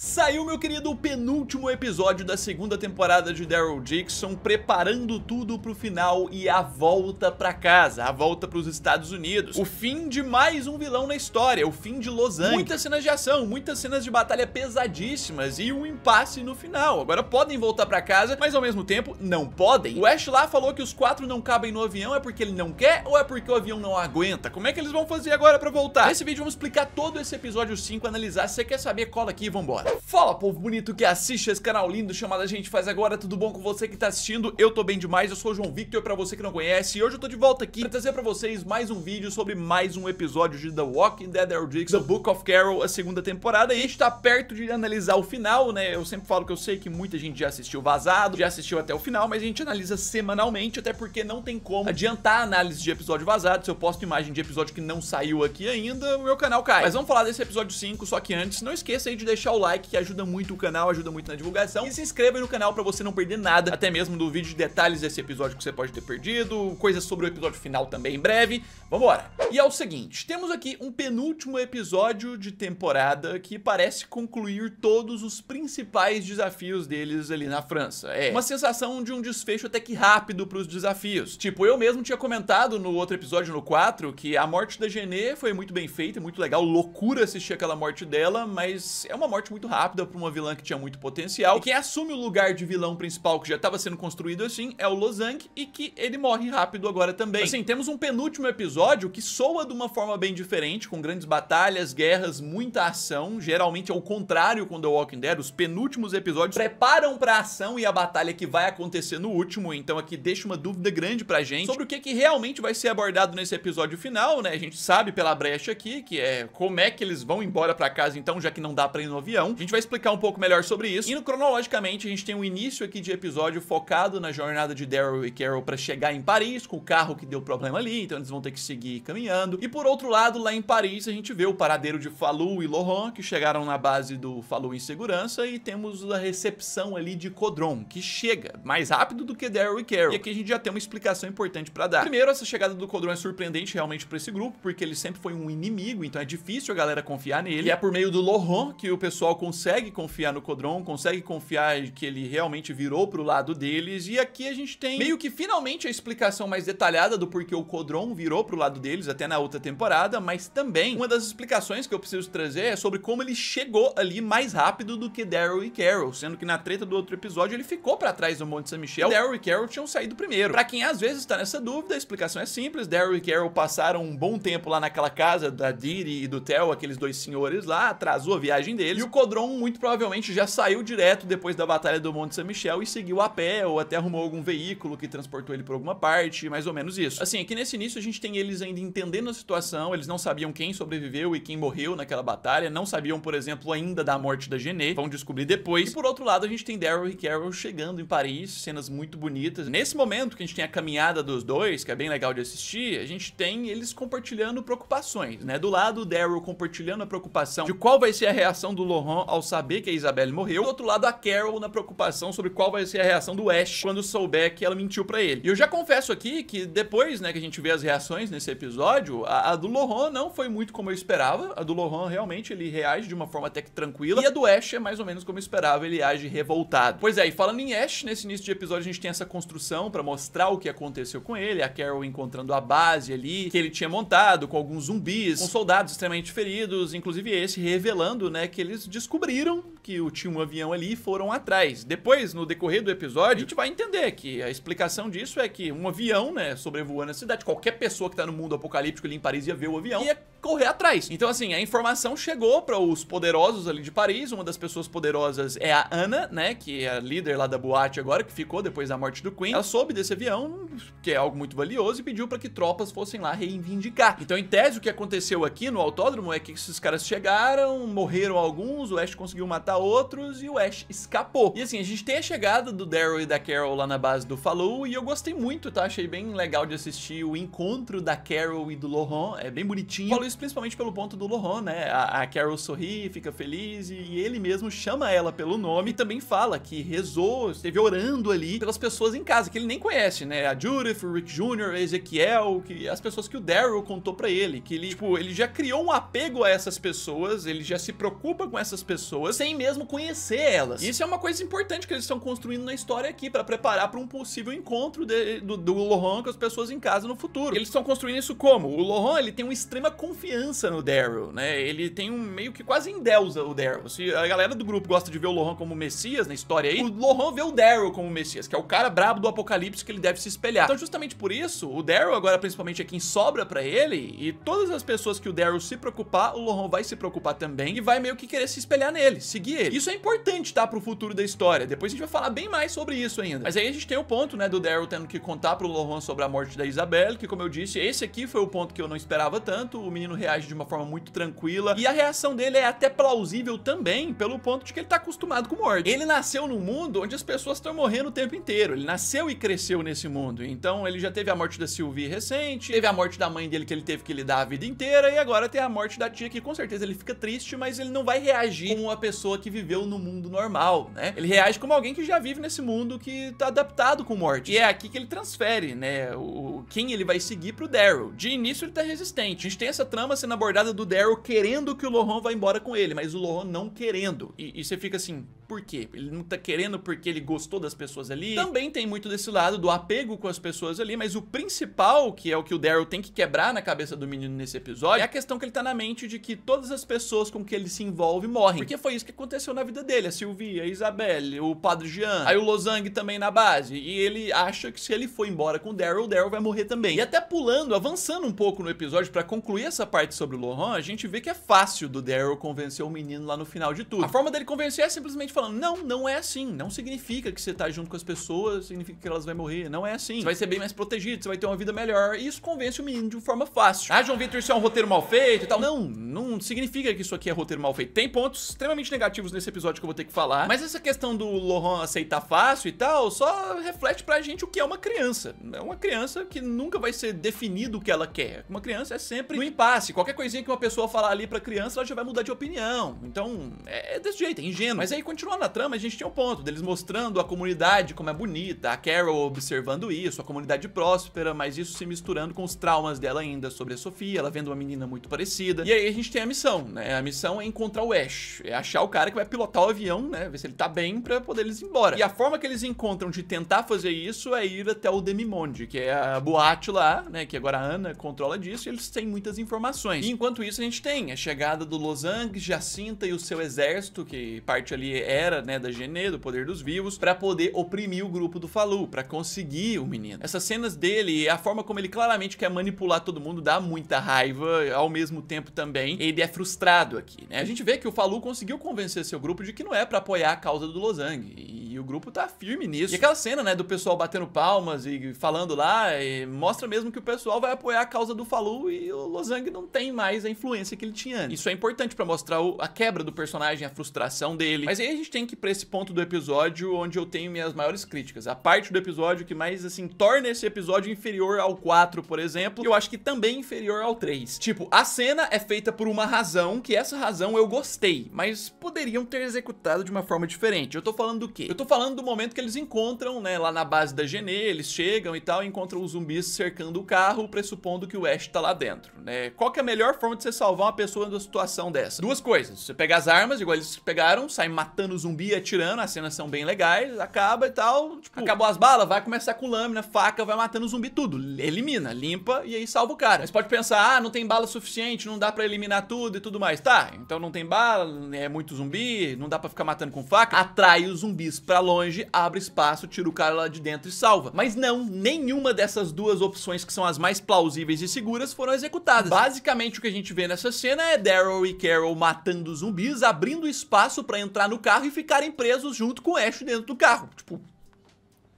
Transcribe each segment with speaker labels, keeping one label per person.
Speaker 1: Saiu, meu querido, o penúltimo episódio da segunda temporada de Daryl Dixon, preparando tudo pro final e a volta pra casa, a volta pros Estados Unidos. O fim de mais um vilão na história, o fim de Los Angeles. Muitas cenas de ação, muitas cenas de batalha pesadíssimas e um impasse no final. Agora podem voltar pra casa, mas ao mesmo tempo não podem. O Ash lá falou que os quatro não cabem no avião, é porque ele não quer ou é porque o avião não aguenta? Como é que eles vão fazer agora pra voltar? Nesse vídeo vamos explicar todo esse episódio 5, analisar. Se você quer saber, cola aqui e vambora. Fala povo bonito que assiste esse canal lindo chamado A Gente Faz Agora, tudo bom com você que tá assistindo? Eu tô bem demais, eu sou o João Victor pra você que não conhece e hoje eu tô de volta aqui pra trazer pra vocês mais um vídeo sobre mais um episódio de The Walking Dead RDX, é The Book of Carol, a segunda temporada e a gente tá perto de analisar o final, né? Eu sempre falo que eu sei que muita gente já assistiu vazado, já assistiu até o final, mas a gente analisa semanalmente, até porque não tem como adiantar a análise de episódio vazado, se eu posto imagem de episódio que não saiu aqui ainda, o meu canal cai. Mas vamos falar desse episódio 5, só que antes, não esqueça aí de deixar o like like, que ajuda muito o canal, ajuda muito na divulgação. E se inscreva no canal para você não perder nada, até mesmo do vídeo de detalhes desse episódio que você pode ter perdido, coisas sobre o episódio final também em breve. Vambora! E é o seguinte, temos aqui um penúltimo episódio de temporada que parece concluir todos os principais desafios deles ali na França. É uma sensação de um desfecho até que rápido para os desafios. Tipo, eu mesmo tinha comentado no outro episódio, no 4, que a morte da Genê foi muito bem feita, muito legal, loucura assistir aquela morte dela, mas é uma morte muito muito rápida para uma vilã que tinha muito potencial. E quem assume o lugar de vilão principal que já estava sendo construído assim é o Lozang e que ele morre rápido agora também. Assim, temos um penúltimo episódio que soa de uma forma bem diferente, com grandes batalhas, guerras, muita ação. Geralmente é o contrário com The Walking Dead, os penúltimos episódios preparam para a ação e a batalha que vai acontecer no último, então aqui deixa uma dúvida grande pra gente sobre o que, que realmente vai ser abordado nesse episódio final, né? A gente sabe pela brecha aqui, que é como é que eles vão embora pra casa então, já que não dá pra ir no avião. A gente vai explicar um pouco melhor sobre isso. E no, cronologicamente, a gente tem um início aqui de episódio focado na jornada de Daryl e Carol para chegar em Paris, com o carro que deu problema ali, então eles vão ter que seguir caminhando. E por outro lado, lá em Paris, a gente vê o paradeiro de Falu e Laurent, que chegaram na base do Falu em segurança, e temos a recepção ali de Codron, que chega mais rápido do que Daryl e Carol. E aqui a gente já tem uma explicação importante para dar. Primeiro, essa chegada do Codron é surpreendente realmente para esse grupo, porque ele sempre foi um inimigo, então é difícil a galera confiar nele. E é por meio do Laurent que o pessoal consegue confiar no Codron, consegue confiar que ele realmente virou pro lado deles. E aqui a gente tem meio que finalmente a explicação mais detalhada do porquê o Codron virou pro lado deles até na outra temporada, mas também uma das explicações que eu preciso trazer é sobre como ele chegou ali mais rápido do que Daryl e Carol, sendo que na treta do outro episódio ele ficou para trás do Monte San Michel. Daryl e Carol tinham saído primeiro. Para quem às vezes está nessa dúvida, a explicação é simples. Daryl e Carol passaram um bom tempo lá naquela casa da Didi e do Tel, aqueles dois senhores lá, atrasou a viagem deles. E o Codron Eldron muito provavelmente já saiu direto depois da Batalha do Monte Saint-Michel e seguiu a pé ou até arrumou algum veículo que transportou ele por alguma parte, mais ou menos isso. Assim, aqui nesse início a gente tem eles ainda entendendo a situação, eles não sabiam quem sobreviveu e quem morreu naquela batalha, não sabiam, por exemplo, ainda da morte da Genê, vão descobrir depois. E por outro lado, a gente tem Daryl e Carol chegando em Paris, cenas muito bonitas. Nesse momento que a gente tem a caminhada dos dois, que é bem legal de assistir, a gente tem eles compartilhando preocupações, né? Do lado, Daryl compartilhando a preocupação de qual vai ser a reação do Lohan ao saber que a Isabelle morreu. Do outro lado, a Carol na preocupação sobre qual vai ser a reação do Ash quando souber que ela mentiu para ele. E eu já confesso aqui que depois, né, que a gente vê as reações nesse episódio, a, a do Lohan não foi muito como eu esperava. A do Lohan realmente ele reage de uma forma até que tranquila. E a do Ash é mais ou menos como eu esperava, ele age revoltado. Pois é, e falando em Ash, nesse início de episódio a gente tem essa construção para mostrar o que aconteceu com ele, a Carol encontrando a base ali que ele tinha montado com alguns zumbis, com soldados extremamente feridos, inclusive esse revelando, né, que eles descobriram descobriram que tinha um avião ali e foram atrás. Depois, no decorrer do episódio, a gente vai entender que a explicação disso é que um avião, né, sobrevoando a cidade, qualquer pessoa que tá no mundo apocalíptico ali em Paris ia ver o avião e ia correr atrás. Então, assim, a informação chegou para os poderosos ali de Paris. Uma das pessoas poderosas é a Ana, né, que é a líder lá da boate agora, que ficou depois da morte do Queen. Ela soube desse avião, que é algo muito valioso, e pediu para que tropas fossem lá reivindicar. Então, em tese, o que aconteceu aqui no autódromo é que esses caras chegaram, morreram alguns, o Ash conseguiu matar outros e o Ash escapou. E assim, a gente tem a chegada do Daryl e da Carol lá na base do Falou e eu gostei muito, tá? Achei bem legal de assistir o encontro da Carol e do Lohan, é bem bonitinho. Falo isso principalmente pelo ponto do Lohan, né? A, a Carol sorri, fica feliz e, ele mesmo chama ela pelo nome e também fala que rezou, esteve orando ali pelas pessoas em casa, que ele nem conhece, né? A Judith, o Rick Jr., a Ezequiel, que, as pessoas que o Daryl contou pra ele, que ele, tipo, ele já criou um apego a essas pessoas, ele já se preocupa com essas pessoas sem mesmo conhecer elas. Isso é uma coisa importante que eles estão construindo na história aqui para preparar para um possível encontro de, do, do Lohan com as pessoas em casa no futuro. Eles estão construindo isso como? O Lohan, ele tem uma extrema confiança no Daryl, né? Ele tem um meio que quase endeusa o Daryl. Se a galera do grupo gosta de ver o Lohan como Messias na história aí, o Lohan vê o Daryl como Messias, que é o cara brabo do apocalipse que ele deve se espelhar. Então, justamente por isso, o Daryl agora principalmente é quem sobra para ele e todas as pessoas que o Daryl se preocupar, o Lohan vai se preocupar também e vai meio que querer se espelhar espelhar nele, seguir ele. Isso é importante, tá, pro futuro da história. Depois a gente vai falar bem mais sobre isso ainda. Mas aí a gente tem o ponto, né, do Daryl tendo que contar pro Lohan sobre a morte da Isabelle, que como eu disse, esse aqui foi o ponto que eu não esperava tanto. O menino reage de uma forma muito tranquila e a reação dele é até plausível também, pelo ponto de que ele tá acostumado com morte. Ele nasceu num mundo onde as pessoas estão morrendo o tempo inteiro. Ele nasceu e cresceu nesse mundo. Então ele já teve a morte da Sylvie recente, teve a morte da mãe dele que ele teve que lidar a vida inteira e agora tem a morte da tia que com certeza ele fica triste, mas ele não vai reagir como uma pessoa que viveu no mundo normal, né? Ele reage como alguém que já vive nesse mundo que tá adaptado com morte. E é aqui que ele transfere, né, o quem ele vai seguir pro Daryl. De início ele tá resistente. A gente tem essa trama sendo abordada do Daryl querendo que o Lohan vá embora com ele, mas o Lohan não querendo. E, e você fica assim, por quê? Ele não tá querendo porque ele gostou das pessoas ali. Também tem muito desse lado do apego com as pessoas ali, mas o principal, que é o que o Daryl tem que quebrar na cabeça do menino nesse episódio, é a questão que ele tá na mente de que todas as pessoas com que ele se envolve morrem. Porque foi isso que aconteceu na vida dele. A Silvia, a Isabelle, o Padre Jean, aí o Losang também na base. E ele acha que se ele for embora com o Daryl, o Daryl vai morrer também. E até pulando, avançando um pouco no episódio para concluir essa parte sobre o Lohan, a gente vê que é fácil do Daryl convencer o menino lá no final de tudo. A forma dele convencer é simplesmente falando, não, não é assim. Não significa que você tá junto com as pessoas, significa que elas vão morrer. Não é assim. Você vai ser bem mais protegido, você vai ter uma vida melhor. E isso convence o menino de uma forma fácil. Ah, John Vitor, isso é um roteiro mal feito e tal. Não, não significa que isso aqui é roteiro mal feito. Tem pontos pontos extremamente negativos nesse episódio que eu vou ter que falar, mas essa questão do Lohan aceitar fácil e tal só reflete pra gente o que é uma criança. É uma criança que nunca vai ser definido o que ela quer. Uma criança é sempre no impasse. Qualquer coisinha que uma pessoa falar ali pra criança, ela já vai mudar de opinião. Então, é, é desse jeito, é ingênuo. Mas aí, continuando na trama, a gente tinha um ponto deles mostrando a comunidade como é bonita, a Carol observando isso, a comunidade próspera, mas isso se misturando com os traumas dela ainda sobre a Sofia, ela vendo uma menina muito parecida. E aí a gente tem a missão, né? A missão é encontrar o Ash é achar o cara que vai pilotar o avião, né? Ver se ele tá bem pra poder eles ir embora. E a forma que eles encontram de tentar fazer isso é ir até o Demimonde, que é a boate lá, né? Que agora a Ana controla disso e eles têm muitas informações. E enquanto isso, a gente tem a chegada do Losang, Jacinta e o seu exército, que parte ali era, né, da Genê, do poder dos vivos, pra poder oprimir o grupo do Falu, pra conseguir o menino. Essas cenas dele e a forma como ele claramente quer manipular todo mundo dá muita raiva, ao mesmo tempo também ele é frustrado aqui, né? A gente vê que o Falu conseguiu convencer seu grupo de que não é para apoiar a causa do Losangue o grupo tá firme nisso. E aquela cena, né, do pessoal batendo palmas e falando lá, e mostra mesmo que o pessoal vai apoiar a causa do Falu e o Lozang não tem mais a influência que ele tinha antes. Isso é importante para mostrar o, a quebra do personagem, a frustração dele. Mas aí a gente tem que ir pra esse ponto do episódio onde eu tenho minhas maiores críticas. A parte do episódio que mais, assim, torna esse episódio inferior ao 4, por exemplo, eu acho que também inferior ao 3. Tipo, a cena é feita por uma razão, que essa razão eu gostei, mas poderiam ter executado de uma forma diferente. Eu tô falando do quê? Eu tô falando do momento que eles encontram, né, lá na base da Genê, eles chegam e tal, encontram os zumbis cercando o carro, pressupondo que o Ash tá lá dentro, né? Qual que é a melhor forma de você salvar uma pessoa numa situação dessa? Duas coisas, você pega as armas, igual eles pegaram, sai matando o zumbi, atirando, as cenas são bem legais, acaba e tal, tipo, acabou as balas, vai começar com lâmina, faca, vai matando o zumbi tudo, elimina, limpa e aí salva o cara. Mas pode pensar, ah, não tem bala suficiente, não dá para eliminar tudo e tudo mais. Tá, então não tem bala, é muito zumbi, não dá para ficar matando com faca, atrai os zumbis pra longe, abre espaço, tira o cara lá de dentro e salva. Mas não, nenhuma dessas duas opções que são as mais plausíveis e seguras foram executadas. Basicamente o que a gente vê nessa cena é Daryl e Carol matando zumbis, abrindo espaço pra entrar no carro e ficarem presos junto com o Ash dentro do carro. Tipo,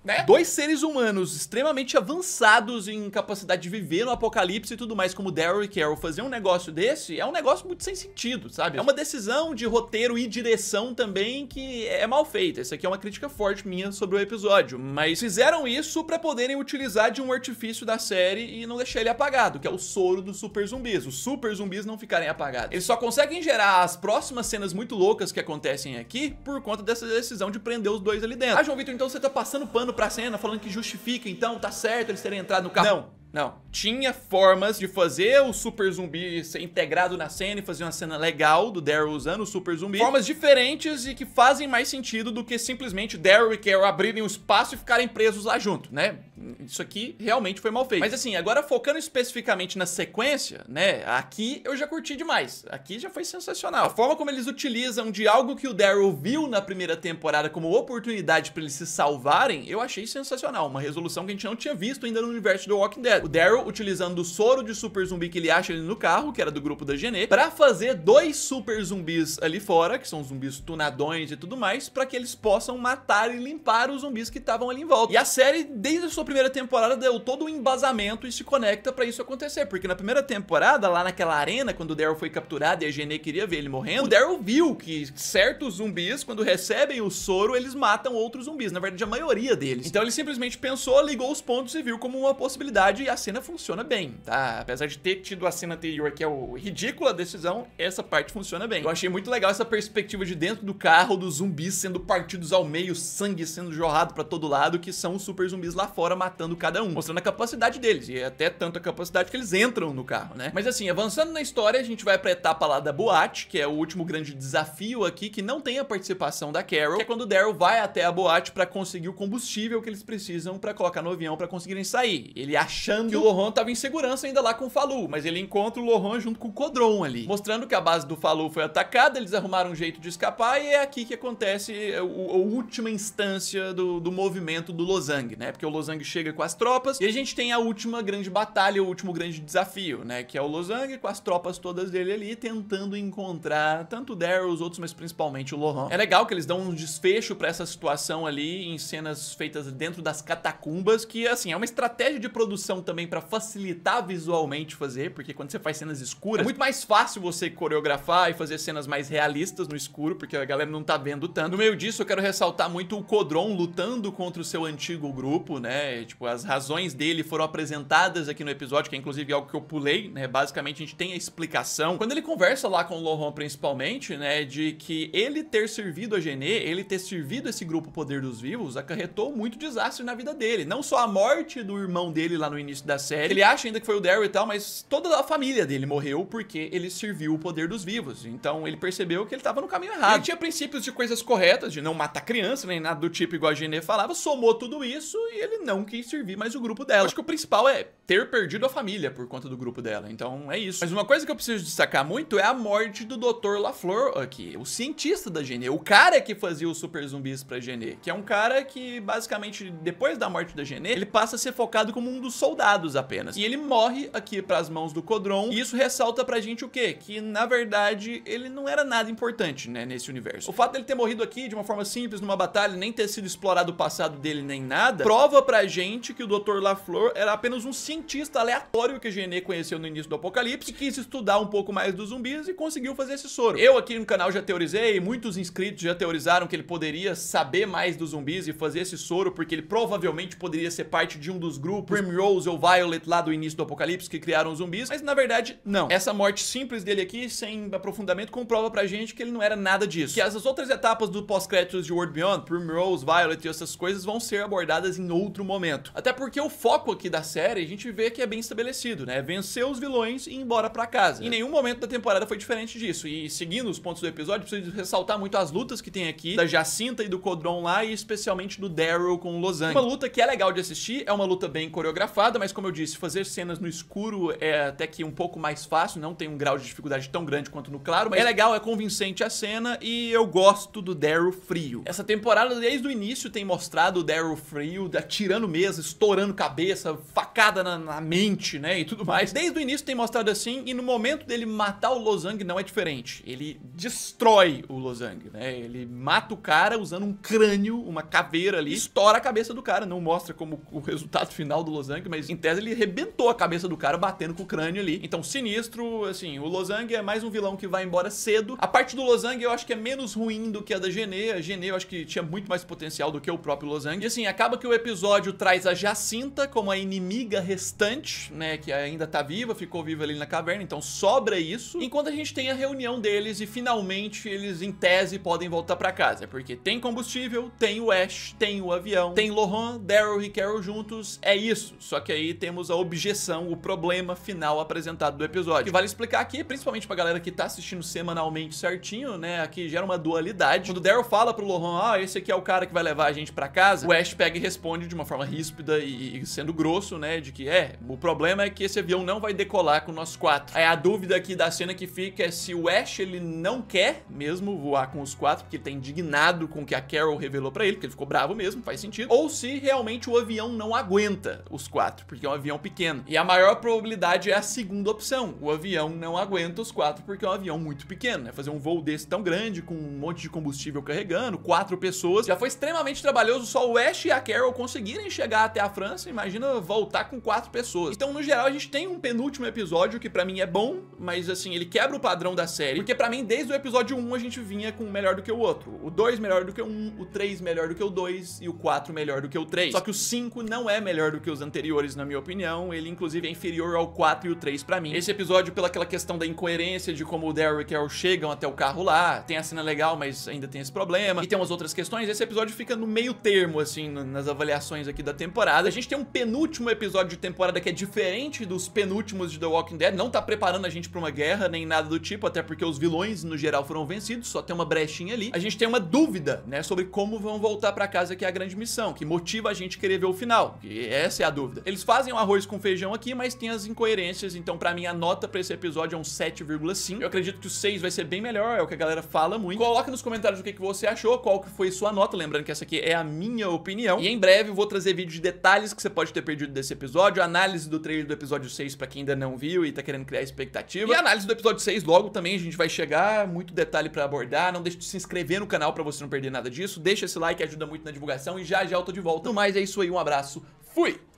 Speaker 1: né? Dois seres humanos extremamente avançados em capacidade de viver no apocalipse e tudo mais, como Daryl e Carol, fazer um negócio desse é um negócio muito sem sentido, sabe? É uma decisão de roteiro e direção também que é mal feita. Essa aqui é uma crítica forte minha sobre o episódio, mas fizeram isso para poderem utilizar de um artifício da série e não deixar ele apagado, que é o soro dos super zumbis. Os super zumbis não ficarem apagados. Eles só conseguem gerar as próximas cenas muito loucas que acontecem aqui por conta dessa decisão de prender os dois ali dentro. Ah, João Vitor, então você tá passando pano voltando pra cena, falando que justifica, então tá certo eles terem entrado no carro. Não. Não, tinha formas de fazer o super zumbi ser integrado na cena e fazer uma cena legal do Daryl usando o super zumbi. Formas diferentes e que fazem mais sentido do que simplesmente Daryl e Carol abrirem o espaço e ficarem presos lá junto, né? isso aqui realmente foi mal feito. Mas assim, agora focando especificamente na sequência, né? Aqui eu já curti demais. Aqui já foi sensacional. A forma como eles utilizam de algo que o Daryl viu na primeira temporada como oportunidade para eles se salvarem, eu achei sensacional. Uma resolução que a gente não tinha visto ainda no universo do Walking Dead. O Daryl utilizando o soro de super zumbi que ele acha ali no carro, que era do grupo da Genê, para fazer dois super zumbis ali fora, que são zumbis tunadões e tudo mais, para que eles possam matar e limpar os zumbis que estavam ali em volta. E a série, desde a sua primeira primeira temporada deu todo um embasamento e se conecta para isso acontecer. Porque na primeira temporada, lá naquela arena, quando o Daryl foi capturado e a Gene queria ver ele morrendo, o Daryl viu que certos zumbis, quando recebem o soro, eles matam outros zumbis. Na verdade, a maioria deles. Então ele simplesmente pensou, ligou os pontos e viu como uma possibilidade e a cena funciona bem, tá? Apesar de ter tido a cena anterior, que é o ridícula decisão, essa parte funciona bem. Eu achei muito legal essa perspectiva de dentro do carro, dos zumbis sendo partidos ao meio, sangue sendo jorrado para todo lado, que são os super zumbis lá fora matando matando cada um, mostrando a capacidade deles, e é até tanto a capacidade que eles entram no carro, né? Mas assim, avançando na história, a gente vai pra etapa lá da boate, que é o último grande desafio aqui, que não tem a participação da Carol, que é quando o Daryl vai até a boate para conseguir o combustível que eles precisam para colocar no avião para conseguirem sair. Ele achando que o Lohan tava em segurança ainda lá com o Falu, mas ele encontra o Lohan junto com o Codron ali, mostrando que a base do Falu foi atacada, eles arrumaram um jeito de escapar, e é aqui que acontece a, a última instância do, do movimento do Lozang, né? Porque o Lozang chega com as tropas. E a gente tem a última grande batalha, o último grande desafio, né? Que é o Lozang com as tropas todas dele ali tentando encontrar tanto o Daryl, os outros, mas principalmente o Lohan. É legal que eles dão um desfecho para essa situação ali em cenas feitas dentro das catacumbas, que assim, é uma estratégia de produção também para facilitar visualmente fazer, porque quando você faz cenas escuras, é muito mais fácil você coreografar e fazer cenas mais realistas no escuro, porque a galera não tá vendo tanto. No meio disso, eu quero ressaltar muito o Codron lutando contra o seu antigo grupo, né? tipo, as razões dele foram apresentadas aqui no episódio, que é inclusive algo que eu pulei, né? Basicamente a gente tem a explicação. Quando ele conversa lá com o Lohan principalmente, né, de que ele ter servido a Genê, ele ter servido esse grupo Poder dos Vivos, acarretou muito desastre na vida dele. Não só a morte do irmão dele lá no início da série, ele acha ainda que foi o Daryl e tal, mas toda a família dele morreu porque ele serviu o Poder dos Vivos. Então ele percebeu que ele tava no caminho errado. Ele tinha princípios de coisas corretas, de não matar criança, nem nada do tipo igual a Genê falava, somou tudo isso e ele não que servir mais o grupo dela. acho que o principal é ter perdido a família por conta do grupo dela, então é isso. Mas uma coisa que eu preciso destacar muito é a morte do Dr. LaFleur aqui, eh, é o cientista da Genê, o cara que fazia os super zumbis pra Genê, que é um cara que basicamente depois da morte da Genê, ele passa a ser focado como um dos soldados apenas. E ele morre aqui pras mãos do Codron, e isso ressalta pra gente o quê? Que na verdade ele não era nada importante, né, nesse universo. O fato dele ter morrido aqui de uma forma simples, numa batalha, nem ter sido explorado o passado dele nem nada, prova pra gente gente que o Dr. LaFleur era apenas um cientista aleatório que Genê conheceu no início do Apocalipse, que quis estudar um pouco mais dos zumbis e conseguiu fazer esse soro. Eu aqui no canal já teorizei, muitos inscritos já teorizaram que ele poderia saber mais dos zumbis e fazer esse soro, porque ele provavelmente poderia ser parte de um dos grupos Primrose ou Violet lá do início do Apocalipse que criaram os zumbis, mas na verdade não. Essa morte simples dele aqui, sem aprofundamento, comprova pra gente que ele não era nada disso. Que essas outras etapas do pós-créditos de World Beyond, Primrose, Violet e essas coisas vão ser abordadas em outro momento momento. Até porque o foco aqui da série a gente vê que é bem estabelecido, né? Vencer os vilões e ir embora para casa. Em nenhum momento da temporada foi diferente disso. E seguindo os pontos do episódio, preciso ressaltar muito as lutas que tem aqui, da Jacinta e do Codron lá, e especialmente do Daryl com o Losang Uma luta que é legal de assistir, é uma luta bem coreografada, mas como eu disse, fazer cenas no escuro é até que um pouco mais fácil, não tem um grau de dificuldade tão grande quanto no claro, mas é, é legal, é convincente a cena e eu gosto do Daryl frio. Essa temporada, desde o início, tem mostrado o Daryl frio, atirando mesmo estourando cabeça, facada na, na, mente, né? E tudo mais. Desde o início tem mostrado assim, e no momento dele matar o Losang não é diferente. Ele destrói o Losang, né? Ele mata o cara usando um crânio, uma caveira ali, estoura a cabeça do cara. Não mostra como o resultado final do Losang, mas em tese ele rebentou a cabeça do cara batendo com o crânio ali. Então, sinistro, assim, o Losang é mais um vilão que vai embora cedo. A parte do Losang eu acho que é menos ruim do que a da Genê. A Genê eu acho que tinha muito mais potencial do que o próprio Losang. E assim, acaba que o episódio traz traz a Jacinta como a inimiga restante, né? Que ainda tá viva, ficou viva ali na caverna, então sobra isso. Enquanto a gente tem a reunião deles e finalmente eles, em tese, podem voltar pra casa. Porque tem combustível, tem o Ash, tem o avião, tem Lohan, Daryl e Carol juntos, é isso. Só que aí temos a objeção, o problema final apresentado do episódio. Que vale explicar aqui, principalmente pra galera que tá assistindo semanalmente certinho, né? Aqui gera uma dualidade. Quando o Daryl fala pro Lohan, ah, esse aqui é o cara que vai levar a gente pra casa, o Ash pega e responde de uma forma ridícula ríspida e, e, sendo grosso, né? De que é, o problema é que esse avião não vai decolar com nós quatro. Aí é a dúvida aqui da cena que fica é se o Ash ele não quer mesmo voar com os quatro, porque ele tá indignado com o que a Carol revelou para ele, porque ele ficou bravo mesmo, faz sentido. Ou se realmente o avião não aguenta os quatro, porque é um avião pequeno. E a maior probabilidade é a segunda opção. O avião não aguenta os quatro porque é um avião muito pequeno, né? Fazer um voo desse tão grande, com um monte de combustível carregando, quatro pessoas, já foi extremamente trabalhoso só o Ash e a Carol conseguirem chegar até a França, imagina voltar com quatro pessoas. Então, no geral, a gente tem um penúltimo episódio que para mim é bom, mas assim, ele quebra o padrão da série, porque para mim desde o episódio 1 a gente vinha com um melhor do que o outro, o 2 melhor do que o 1, o 3 melhor do que o 2 e o 4 melhor do que o 3. Só que o 5 não é melhor do que os anteriores, na minha opinião, ele inclusive é inferior ao 4 e o 3 para mim. Esse episódio pela aquela questão da incoerência de como o Derek e o chegam até o carro lá, tem a cena legal, mas ainda tem esse problema, e tem umas outras questões, esse episódio fica no meio termo assim, nas avaliações aqui da da temporada. A gente tem um penúltimo episódio de temporada que é diferente dos penúltimos de The Walking Dead, não tá preparando a gente pra uma guerra nem nada do tipo, até porque os vilões no geral foram vencidos, só tem uma brechinha ali. A gente tem uma dúvida, né, sobre como vão voltar pra casa que é a grande missão, que motiva a gente querer ver o final, que essa é a dúvida. Eles fazem um arroz com feijão aqui, mas tem as incoerências, então pra mim a nota pra esse episódio é um 7,5. Eu acredito que o 6 vai ser bem melhor, é o que a galera fala muito. Coloca nos comentários o que, que você achou, qual que foi sua nota, lembrando que essa aqui é a minha opinião. E em breve eu vou trazer vídeo de detalhes que você pode ter perdido desse episódio, análise do trailer do episódio 6 para quem ainda não viu e tá querendo criar expectativa. E análise do episódio 6 logo também, a gente vai chegar, muito detalhe para abordar. Não deixe de se inscrever no canal para você não perder nada disso. Deixa esse like, ajuda muito na divulgação e já já eu tô de volta. No mais é isso aí, um abraço. Fui.